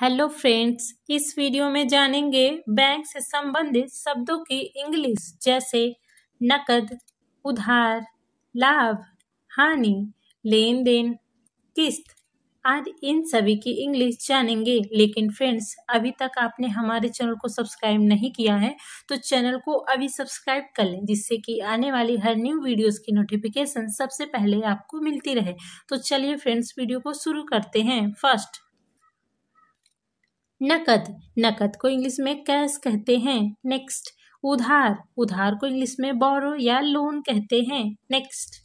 hello friends इस video में जानेंगे बैंक से संबंधित शब्दों की इंग्लिश जैसे नकद उधार लाभ हानि लेन देन किस्त आदि इन सभी की इंग्लिश जानेंगे लेकिन फ्रेंड्स अभी तक आपने हमारे चैनल को सब्सक्राइब नहीं किया है तो चैनल को अभी सब्सक्राइब कर लें जिससे कि आने वाली हर न्यू वीडियोस की नोटिफिकेशन सबसे पहले आपको मिलती रहे तो चलिए फ्रेंड्स वीडियो को शुरू करते हैं फर्स्ट नकद नकद को इंग्लिश में कैश कहते हैं नेक्स्ट उधार उधार को इंग्लिश में बोरो या लोन कहते हैं नेक्स्ट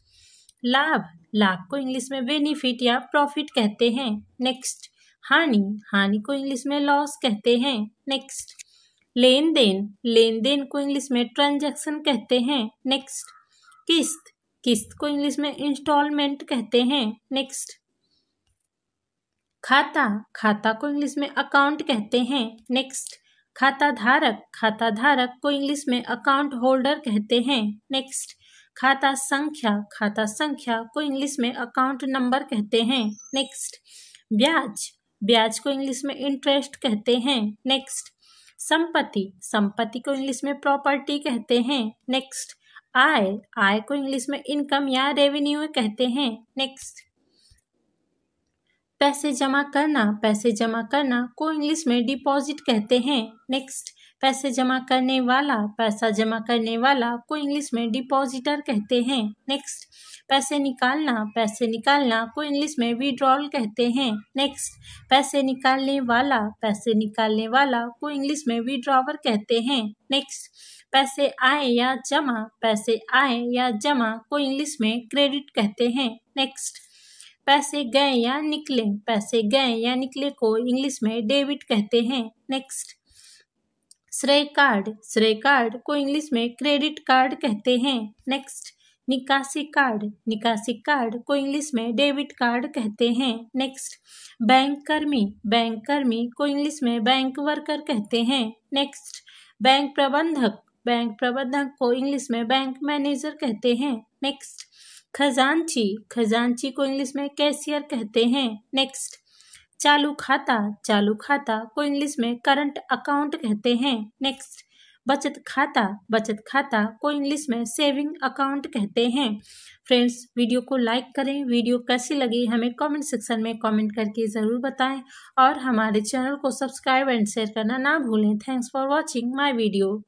लाभ लाभ को इंग्लिश में बेनिफिट या प्रॉफिट कहते हैं नेक्स्ट हानि हानि को इंग्लिश में लॉस कहते हैं नेक्स्ट लेन देन लेन देन को इंग्लिश में ट्रांजैक्शन कहते हैं नेक्स्ट किस्त किस्त को इंग्लिश में इंस्टॉलमेंट कहते हैं नेक्स्ट खाता खाता को इंग्लिश में अकाउंट कहते हैं नेक्स्ट खाता धारक खाता धारक को इंग्लिश में अकाउंट होल्डर कहते हैं नेक्स्ट खाता संख्या खाता संख्या को इंग्लिश में अकाउंट नंबर कहते हैं नेक्स्ट ब्याज ब्याज को इंग्लिश में इंटरेस्ट कहते हैं नेक्स्ट संपत्ति संपत्ति को इंग्लिश में प्रॉपर्टी कहते हैं नेक्स्ट आय आय को इंग्लिश में इनकम या रेवेन्यू कहते हैं नेक्स्ट पैसे जमा करना पैसे जमा करना को इंग्लिश में डिपॉजिट कहते हैं नेक्स्ट पैसे जमा करने वाला पैसा जमा करने वाला को इंग्लिश में डिपॉजिटर कहते हैं नेक्स्ट पैसे निकालना पैसे निकालना को इंग्लिश में विड्रॉल कहते हैं नेक्स्ट पैसे निकालने वाला पैसे निकालने वाला को इंग्लिश में विड्रॉवर कहते हैं नेक्स्ट पैसे आए या जमा पैसे आए या जमा को इंग्लिश में क्रेडिट कहते हैं नेक्स्ट पैसे गए या निकले पैसे गए या निकले को इंग्लिश में डेबिट कहते हैं नेक्स्ट श्रेय कार्ड श्रेय कार्ड को इंग्लिश में क्रेडिट कार्ड कहते हैं नेक्स्ट निकासी कार्ड निकासी कार्ड को इंग्लिश में डेबिट कार्ड कहते हैं नेक्स्ट बैंक कर्मी बैंक कर्मी को इंग्लिश में बैंक वर्कर कहते हैं नेक्स्ट बैंक प्रबंधक बैंक प्रबंधक को इंग्लिश में बैंक मैनेजर कहते हैं नेक्स्ट खजानची खजानची को इंग्लिश में कैशियर कहते हैं नेक्स्ट चालू खाता चालू खाता को इंग्लिश में करंट अकाउंट कहते हैं नेक्स्ट बचत खाता बचत खाता को इंग्लिश में सेविंग अकाउंट कहते हैं फ्रेंड्स वीडियो को लाइक करें वीडियो कैसी लगी हमें कमेंट सेक्शन में कमेंट करके ज़रूर बताएं और हमारे चैनल को सब्सक्राइब एंड शेयर करना ना भूलें thanks for watching my video